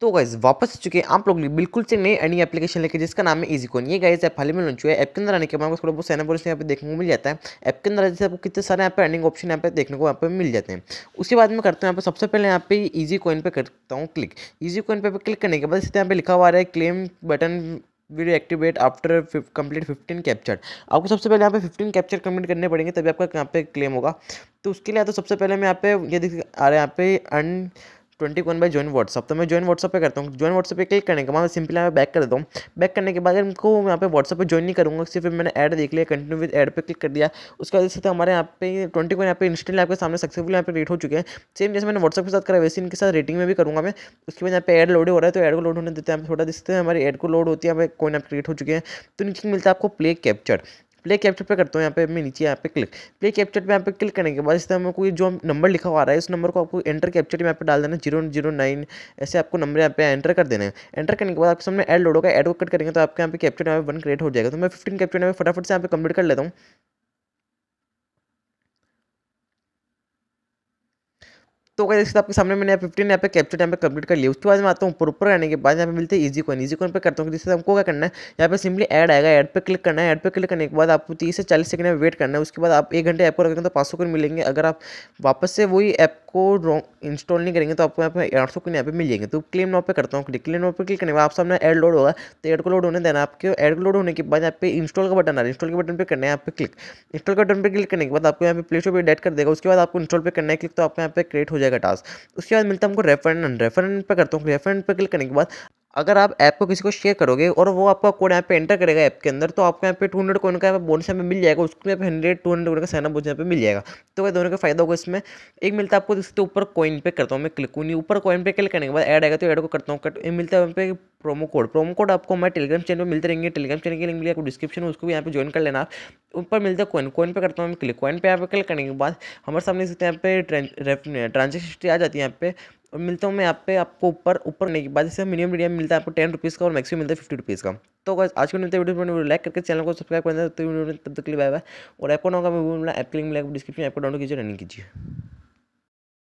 तो गाइज वापस चुके हैं आप लोग बिल्कुल से नई एनी एप्लीकेशन लेके जिसका नाम है इजी कोन ये गाइज ऐप हाल में लॉन्च हुआ है ऐप के अंदर आने के बाद थोड़ा बहुत सैन अप यहाँ पे देखने को मिल जाता है ऐप के अंदर जैसे आपको कितने सारे यहाँ पे एंडिंग ऑप्शन यहाँ पे देखने को यहाँ पे मिल जाते हैं उसके बाद में करता हूँ यहाँ पर सबसे पहले यहाँ पे ईजी कोइन पर करता हूँ क्लिक ईजी कोइन पर क्लिक करने के बाद इससे यहाँ पे लिखा हुआ है claim button video activate after complete fifteen capture आपको सबसे पहले यहाँ पे फिफ्टीन कैप्चर कंप्लीट करने पड़ेंगे तभी आपका यहाँ पे क्लेम होगा तो उसके लिए तो सबसे पहले मैं यहाँ पे ये दिख आ रहा है यहाँ पे अन twenty one by join WhatsApp तो मैं ज्वाइन व्हाट्सअप पे करता हूँ ज्वाइन व्हाट्सअप पे क्लिक करने के बाद मैं सिंपली यहाँ पे बैक कर देता हूँ बैक करने के बाद इनको यहाँ पे व्हाट्सअप पे ज्वाइन नहीं करूँगा सिर्फ मैंने ऐड देख लिया कंटिन्यू विद एड पे क्लिक कर दिया उसके बाद से तो हमारे यहाँ पे ट्वेंटी वन यहाँ पे इंस्टेंटली आपके सामने सक्सेसफुल यहाँ पे रेट हो चुके हैं सेम जैसे मैंने व्हाट्सअप के साथ करा वैसे इनके साथ रेटिंग में भी करूँगा मैं उसके बाद यहाँ पे एड लोड हो रहा है तो एड को लोड होने देते हैं थोड़ा हैं हमारे एड को लोड होती है हमें कोई आप क्रिएट हो चुके हैं तो नीचे मिलता है आपको प्ले कैप्चर प्ले कैप्चर पे करता हूँ यहाँ पे मैं नीचे यहाँ पे क्लिक प्ले कैप्चर पे यहाँ पे क्लिक करने के बाद इस तरह हमको ये जो नंबर लिखा हुआ आ रहा है उस नंबर को आपको एंटर कैप्चर यहाँ पे डाल देना जीरो जीरो नाइन ऐसे आपको नंबर यहाँ पे एंटर कर देना है एंटर करने के बाद आपके सामने एड लोडो का एड को कट करेंगे तो आपके यहाँ पे कैप्चर यहाँ पे वन क्रिएट हो जाएगा तो मैं फिफ्टीन कैप्चर यहाँ पे फटाफट से यहाँ पे कंप्लीट कर लेता हूँ तो अगर इसके आपके सामने मैंने फिफ्टीन यहाँ पे कैप्चर यहाँ पे कंप्लीट कर लिया उसके बाद मैं आता हूँ ऊपर ऊपर आने के बाद यहाँ पे मिलते हैं इजी कॉइन इजी कॉइन पे करता हूँ जिससे हमको क्या करना है यहाँ पे सिंपली ऐड आएगा ऐड पे क्लिक करना है ऐड पे क्लिक करने के बाद आपको तीस से चालीस सेकंड में वेट करना है उसके बाद आप एक घंटे ऐप पर रखेंगे तो पाँच सौ मिलेंगे अगर आप वापस से वही ऐप आपको रॉन्ग इंस्टॉल नहीं करेंगे तो आपको यहाँ पे आठ सौ यहाँ पे मिल जाएंगे तो क्लेम नाव पे करता हूँ क्लिक क्लेम नाव पे क्लिक करने के बाद आप सामने एड लोड होगा तो एड को लोड होने देना आपके एड को लोड होने के बाद यहाँ पे इंस्टॉल का बटन आ रहा है इंस्टॉल के बटन पर करना है यहाँ पे क्लिक इंस्टॉल का बटन पर क्लिक करने के बाद आपको यहाँ पे प्ले स्टोर पर डेट कर देगा उसके बाद आपको इंस्टॉल पर करना है क्लिक तो आपको यहाँ पे क्रिएट हो जाएगा टास्क उसके बाद मिलता है हमको रेफरेंड रेफरेंड पर करता हूँ रेफरेंड पर क्लिक करने के बाद अगर आप ऐप को किसी को शेयर करोगे और वो आपका कोड यहाँ पे एंटर करेगा ऐप के अंदर तो आपको यहाँ पे टू हंड्रेड कोइन का बोनस यहाँ पे मिल जाएगा उसको यहाँ पे हंड्रेड टू हंड्रेड कोइन का साइनअप बोनस यहाँ पे मिल जाएगा तो वह दोनों का फायदा होगा इसमें एक मिलता है आपको उसके ऊपर कॉइन पे करता हूँ मैं क्लिक नहीं ऊपर कॉइन पे क्लिक करने के बाद ऐड आएगा तो ऐड को करता हूँ कट मिलता है वहाँ पे प्रोमो कोड प्रोमो कोड आपको हमारे टेलीग्राम चैनल पर मिलते रहेंगे टेलीग्राम चैनल की लिंक मिली आपको डिस्क्रिप्शन में उसको भी यहाँ पे ज्वाइन कर लेना आप ऊपर मिलता है कोइन कोइन पे करता हूँ क्लिक कोइन पे यहाँ पे क्लिक करने के बाद हमारे सामने सकते हैं यहाँ पे ट्रांजेक्शन हिस्ट्री आ जाती है यहाँ पे और मिलता हूँ मैं यहाँ पे आपको ऊपर ऊपर नहीं के बाद जैसे मिनिमम मीडियम मिलता है आपको टेन रुपीज़ का और मैक्सिमम मिलता है फिफ्टी रुपीज़ का तो आज के मिलते वीडियो लाइक करके चैनल को सब्सक्राइब करना तब तक के लिए बाय बाय और ऐप को ना होगा मैं ऐप के लिंक मिला डिस्क्रिप्शन ऐप को डाउनलोड कीजिए रनिंग कीजिए